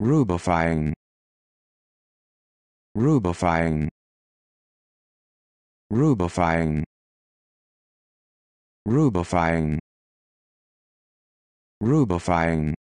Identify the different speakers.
Speaker 1: rubifying rubifying rubifying rubifying rubifying